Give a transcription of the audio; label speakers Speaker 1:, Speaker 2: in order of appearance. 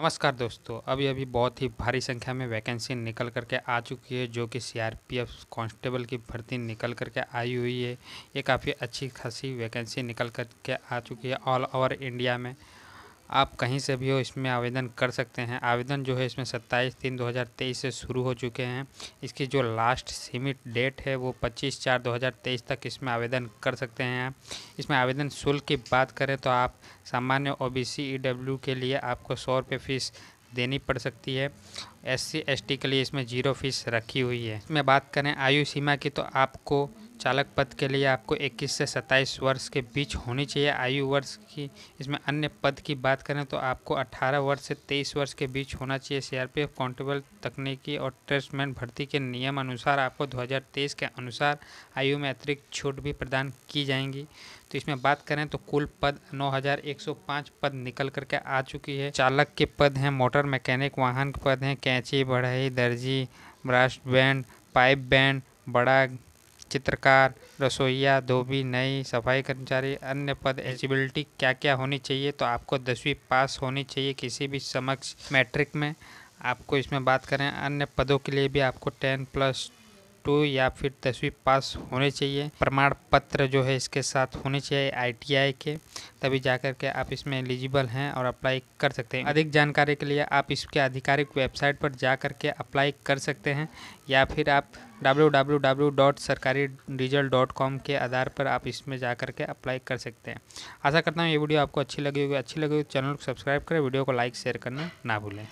Speaker 1: नमस्कार दोस्तों अभी अभी बहुत ही भारी संख्या में वैकेंसी निकल करके आ चुकी है जो कि सीआरपीएफ कांस्टेबल की भर्ती निकल करके आई हुई है ये काफ़ी अच्छी खासी वैकेंसी निकल करके आ चुकी है ऑल ओवर इंडिया में आप कहीं से भी हो इसमें आवेदन कर सकते हैं आवेदन जो है इसमें 27 तीन 2023 से शुरू हो चुके हैं इसकी जो लास्ट सीमित डेट है वो 25 चार 2023 तक इसमें आवेदन कर सकते हैं इसमें आवेदन शुल्क की बात करें तो आप सामान्य ओ बी e के लिए आपको सौ रुपये फीस देनी पड़ सकती है एस सी के लिए इसमें जीरो फीस रखी हुई है इसमें बात करें आयु सीमा की तो आपको चालक पद के लिए आपको 21 से 27 वर्ष के बीच होनी चाहिए आयु वर्ष की इसमें अन्य पद की बात करें तो आपको 18 वर्ष से 23 वर्ष के बीच होना चाहिए सीआरपीएफ कॉन्टेबल तकनीकी और ट्रेसमैन भर्ती के नियम अनुसार आपको 2023 के अनुसार आयु में अतिरिक्त छूट भी प्रदान की जाएंगी तो इसमें बात करें तो कुल पद नौ पद निकल करके आ चुकी है चालक के पद हैं मोटर मैकेनिक वाहन के पद हैं कैंची बढ़ई दर्जी ब्रास्ट बैंड पाइप बैंड बड़ा चित्रकार रसोईया धोबी नई सफाई कर्मचारी अन्य पद एलिजिबिलिटी क्या क्या होनी चाहिए तो आपको दसवीं पास होनी चाहिए किसी भी समक्ष मैट्रिक में आपको इसमें बात करें अन्य पदों के लिए भी आपको टेन प्लस टू या फिर दसवीं पास होने चाहिए प्रमाण पत्र जो है इसके साथ होने चाहिए आईटीआई के तभी जा के आप इसमें एलिजिबल हैं और अप्लाई कर सकते हैं अधिक जानकारी के लिए आप इसके आधिकारिक वेबसाइट पर जा कर के अप्लाई कर सकते हैं या फिर आप डब्ल्यू के आधार पर आप इसमें जा कर के अप्लाई कर सकते हैं आशा करता हूँ ये वीडियो आपको अच्छी लगी होगी अच्छी लगी हो तो चैनल को सब्सक्राइब करें वीडियो को लाइक शेयर करना ना भूलें